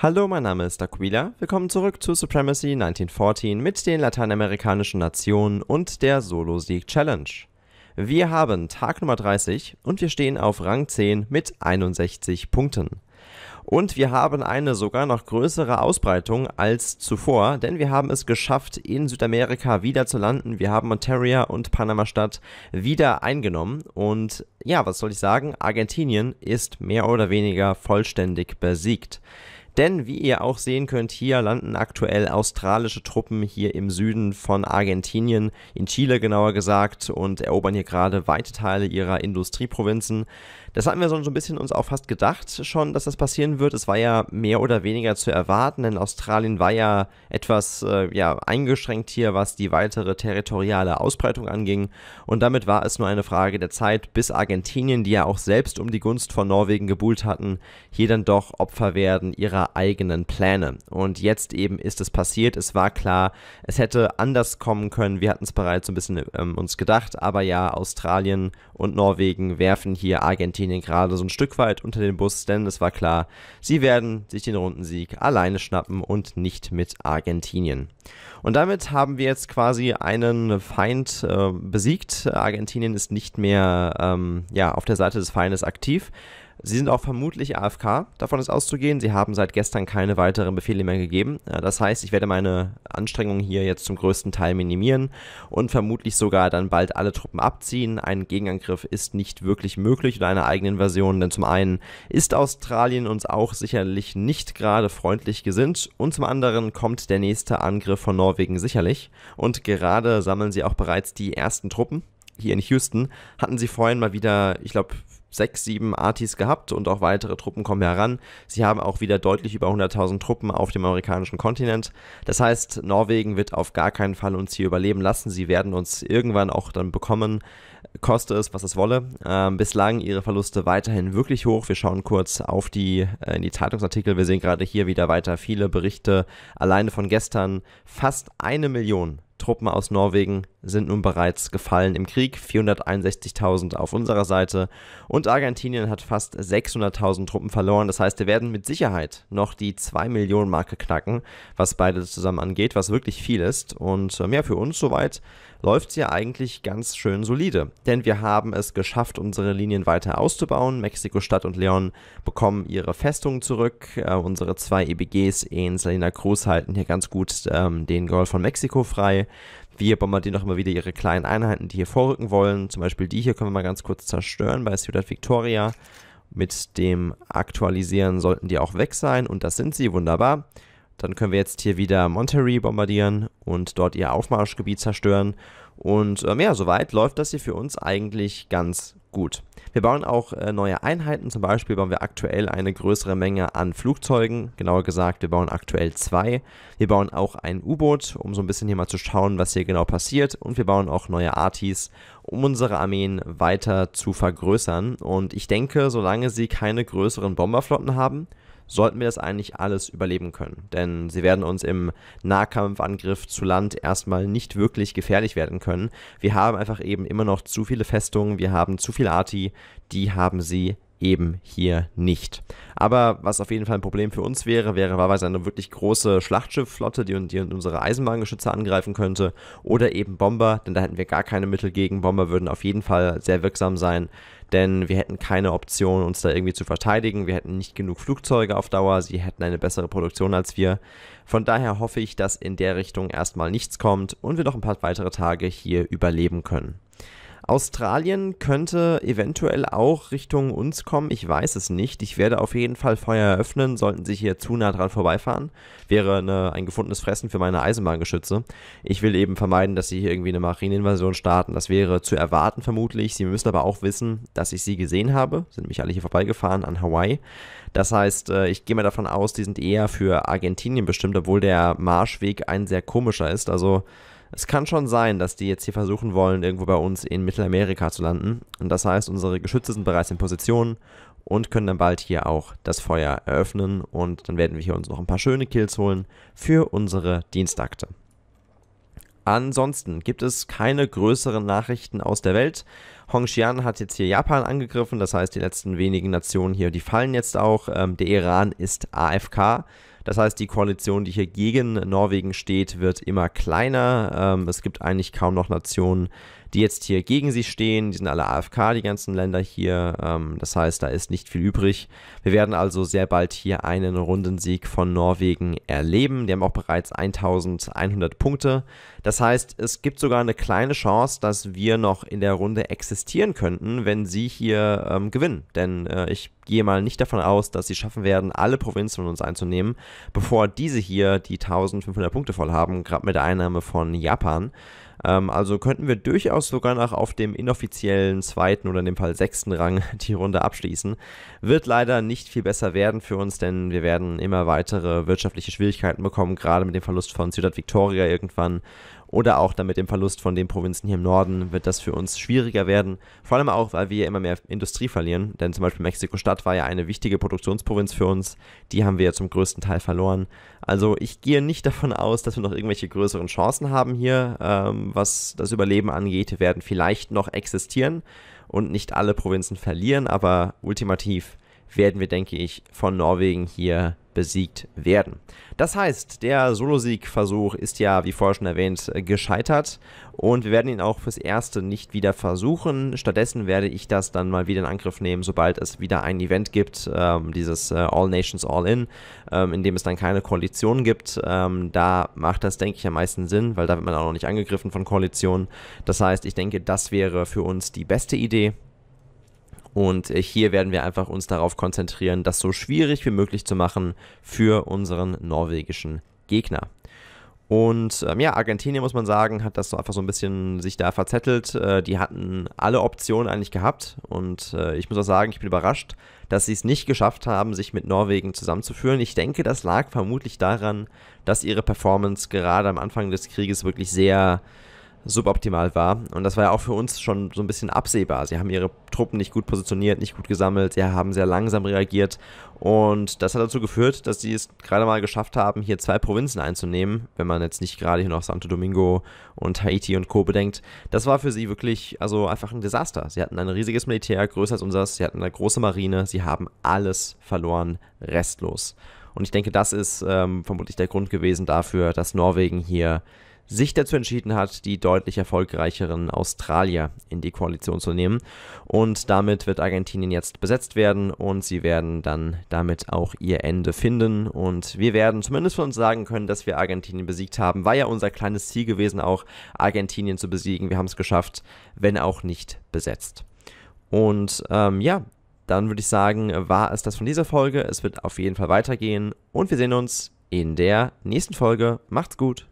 Hallo, mein Name ist Aquila. Willkommen zurück zu Supremacy 1914 mit den lateinamerikanischen Nationen und der Solo-Sieg-Challenge. Wir haben Tag Nummer 30 und wir stehen auf Rang 10 mit 61 Punkten. Und wir haben eine sogar noch größere Ausbreitung als zuvor, denn wir haben es geschafft, in Südamerika wieder zu landen. Wir haben Ontario und Panama-Stadt wieder eingenommen. Und ja, was soll ich sagen? Argentinien ist mehr oder weniger vollständig besiegt. Denn wie ihr auch sehen könnt, hier landen aktuell australische Truppen hier im Süden von Argentinien, in Chile genauer gesagt, und erobern hier gerade weite Teile ihrer Industrieprovinzen. Das hatten wir so ein bisschen uns auch fast gedacht schon, dass das passieren wird. Es war ja mehr oder weniger zu erwarten, denn Australien war ja etwas äh, ja, eingeschränkt hier, was die weitere territoriale Ausbreitung anging. Und damit war es nur eine Frage der Zeit, bis Argentinien, die ja auch selbst um die Gunst von Norwegen gebuhlt hatten, hier dann doch Opfer werden ihrer ihre eigenen Pläne. Und jetzt eben ist es passiert. Es war klar, es hätte anders kommen können. Wir hatten es bereits so ein bisschen ähm, uns gedacht. Aber ja, Australien und Norwegen werfen hier Argentinien gerade so ein Stück weit unter den Bus, denn es war klar, sie werden sich den Rundensieg alleine schnappen und nicht mit Argentinien. Und damit haben wir jetzt quasi einen Feind äh, besiegt. Argentinien ist nicht mehr ähm, ja, auf der Seite des Feindes aktiv. Sie sind auch vermutlich AFK, davon ist auszugehen. Sie haben seit gestern keine weiteren Befehle mehr gegeben. Das heißt, ich werde meine Anstrengungen hier jetzt zum größten Teil minimieren und vermutlich sogar dann bald alle Truppen abziehen. Ein Gegenangriff ist nicht wirklich möglich oder eine eigene Invasion, denn zum einen ist Australien uns auch sicherlich nicht gerade freundlich gesinnt und zum anderen kommt der nächste Angriff von Norwegen sicherlich. Und gerade sammeln sie auch bereits die ersten Truppen hier in Houston hatten sie vorhin mal wieder, ich glaube, sechs, sieben Artis gehabt und auch weitere Truppen kommen heran. Sie haben auch wieder deutlich über 100.000 Truppen auf dem amerikanischen Kontinent. Das heißt, Norwegen wird auf gar keinen Fall uns hier überleben lassen. Sie werden uns irgendwann auch dann bekommen, koste es, was es wolle. Ähm, bislang ihre Verluste weiterhin wirklich hoch. Wir schauen kurz auf die, äh, in die Zeitungsartikel. Wir sehen gerade hier wieder weiter viele Berichte, alleine von gestern fast eine Million Truppen aus Norwegen sind nun bereits gefallen im Krieg, 461.000 auf unserer Seite und Argentinien hat fast 600.000 Truppen verloren. Das heißt, wir werden mit Sicherheit noch die 2 Millionen Marke knacken, was beide zusammen angeht, was wirklich viel ist. Und äh, mehr ja, für uns soweit läuft es ja eigentlich ganz schön solide, denn wir haben es geschafft, unsere Linien weiter auszubauen. Mexiko-Stadt und Leon bekommen ihre Festungen zurück. Äh, unsere zwei EBGs in Salina Cruz halten hier ganz gut ähm, den Golf von Mexiko frei. Wir bombardieren auch immer wieder ihre kleinen Einheiten, die hier vorrücken wollen. Zum Beispiel die hier können wir mal ganz kurz zerstören bei Ciudad Victoria. Mit dem Aktualisieren sollten die auch weg sein und das sind sie, wunderbar. Dann können wir jetzt hier wieder Monterey bombardieren und dort ihr Aufmarschgebiet zerstören. Und ähm, ja, soweit läuft das hier für uns eigentlich ganz gut. Wir bauen auch äh, neue Einheiten, zum Beispiel bauen wir aktuell eine größere Menge an Flugzeugen, genauer gesagt, wir bauen aktuell zwei. Wir bauen auch ein U-Boot, um so ein bisschen hier mal zu schauen, was hier genau passiert und wir bauen auch neue Artis, um unsere Armeen weiter zu vergrößern und ich denke, solange sie keine größeren Bomberflotten haben, sollten wir das eigentlich alles überleben können. Denn sie werden uns im Nahkampfangriff zu Land erstmal nicht wirklich gefährlich werden können. Wir haben einfach eben immer noch zu viele Festungen, wir haben zu viel Arti, die haben sie eben hier nicht. Aber was auf jeden Fall ein Problem für uns wäre, wäre wahrweise eine wirklich große Schlachtschiffflotte, die, die unsere Eisenbahngeschütze angreifen könnte, oder eben Bomber, denn da hätten wir gar keine Mittel gegen. Bomber würden auf jeden Fall sehr wirksam sein denn wir hätten keine Option, uns da irgendwie zu verteidigen. Wir hätten nicht genug Flugzeuge auf Dauer, sie hätten eine bessere Produktion als wir. Von daher hoffe ich, dass in der Richtung erstmal nichts kommt und wir noch ein paar weitere Tage hier überleben können. Australien könnte eventuell auch Richtung uns kommen. Ich weiß es nicht. Ich werde auf jeden Fall Feuer eröffnen, sollten sie hier zu nah dran vorbeifahren. Wäre eine, ein gefundenes Fressen für meine Eisenbahngeschütze. Ich will eben vermeiden, dass sie hier irgendwie eine Marineninvasion starten. Das wäre zu erwarten vermutlich. Sie müssen aber auch wissen, dass ich sie gesehen habe. Sind mich alle hier vorbeigefahren an Hawaii. Das heißt, äh, ich gehe mal davon aus, die sind eher für Argentinien bestimmt, obwohl der Marschweg ein sehr komischer ist. Also es kann schon sein, dass die jetzt hier versuchen wollen, irgendwo bei uns in Mittelamerika zu landen. Und das heißt, unsere Geschütze sind bereits in Position und können dann bald hier auch das Feuer eröffnen. Und dann werden wir hier uns noch ein paar schöne Kills holen für unsere Dienstakte. Ansonsten gibt es keine größeren Nachrichten aus der Welt. Hongxian hat jetzt hier Japan angegriffen, das heißt die letzten wenigen Nationen hier, die fallen jetzt auch. Ähm, der Iran ist AFK. Das heißt, die Koalition, die hier gegen Norwegen steht, wird immer kleiner. Ähm, es gibt eigentlich kaum noch Nationen, die jetzt hier gegen sie stehen. Die sind alle AFK, die ganzen Länder hier. Ähm, das heißt, da ist nicht viel übrig. Wir werden also sehr bald hier einen Rundensieg von Norwegen erleben. Die haben auch bereits 1100 Punkte. Das heißt, es gibt sogar eine kleine Chance, dass wir noch in der Runde existieren könnten, wenn sie hier ähm, gewinnen. Denn äh, ich gehe mal nicht davon aus, dass sie schaffen werden, alle Provinzen von uns einzunehmen, bevor diese hier die 1500 Punkte voll haben, gerade mit der Einnahme von Japan. Ähm, also könnten wir durchaus sogar noch auf dem inoffiziellen zweiten oder in dem Fall sechsten Rang die Runde abschließen. Wird leider nicht viel besser werden für uns, denn wir werden immer weitere wirtschaftliche Schwierigkeiten bekommen, gerade mit dem Verlust von Ciudad Victoria irgendwann oder auch dann mit dem Verlust von den Provinzen hier im Norden wird das für uns schwieriger werden. Vor allem auch, weil wir immer mehr Industrie verlieren, denn zum Beispiel Mexiko-Stadt war ja eine wichtige Produktionsprovinz für uns. Die haben wir ja zum größten Teil verloren. Also ich gehe nicht davon aus, dass wir noch irgendwelche größeren Chancen haben hier, ähm, was das Überleben angeht, werden vielleicht noch existieren und nicht alle Provinzen verlieren, aber ultimativ werden wir, denke ich, von Norwegen hier besiegt werden. Das heißt, der Solo-Sieg-Versuch ist ja, wie vorher schon erwähnt, gescheitert und wir werden ihn auch fürs Erste nicht wieder versuchen. Stattdessen werde ich das dann mal wieder in Angriff nehmen, sobald es wieder ein Event gibt, ähm, dieses äh, All Nations All In, ähm, in dem es dann keine Koalition gibt. Ähm, da macht das, denke ich, am meisten Sinn, weil da wird man auch noch nicht angegriffen von Koalitionen. Das heißt, ich denke, das wäre für uns die beste Idee. Und äh, hier werden wir einfach uns darauf konzentrieren, das so schwierig wie möglich zu machen für unseren norwegischen Gegner. Und ähm, ja, Argentinien muss man sagen, hat das so einfach so ein bisschen sich da verzettelt. Äh, die hatten alle Optionen eigentlich gehabt. Und äh, ich muss auch sagen, ich bin überrascht, dass sie es nicht geschafft haben, sich mit Norwegen zusammenzuführen. Ich denke, das lag vermutlich daran, dass ihre Performance gerade am Anfang des Krieges wirklich sehr suboptimal war. Und das war ja auch für uns schon so ein bisschen absehbar. Sie haben ihre Truppen nicht gut positioniert, nicht gut gesammelt, sie haben sehr langsam reagiert. Und das hat dazu geführt, dass sie es gerade mal geschafft haben, hier zwei Provinzen einzunehmen, wenn man jetzt nicht gerade hier noch Santo Domingo und Haiti und Co. bedenkt. Das war für sie wirklich, also einfach ein Desaster. Sie hatten ein riesiges Militär, größer als unseres, sie hatten eine große Marine, sie haben alles verloren, restlos. Und ich denke, das ist ähm, vermutlich der Grund gewesen dafür, dass Norwegen hier sich dazu entschieden hat, die deutlich erfolgreicheren Australier in die Koalition zu nehmen. Und damit wird Argentinien jetzt besetzt werden und sie werden dann damit auch ihr Ende finden. Und wir werden zumindest von uns sagen können, dass wir Argentinien besiegt haben. War ja unser kleines Ziel gewesen, auch Argentinien zu besiegen. Wir haben es geschafft, wenn auch nicht besetzt. Und ähm, ja, dann würde ich sagen, war es das von dieser Folge. Es wird auf jeden Fall weitergehen und wir sehen uns in der nächsten Folge. Macht's gut!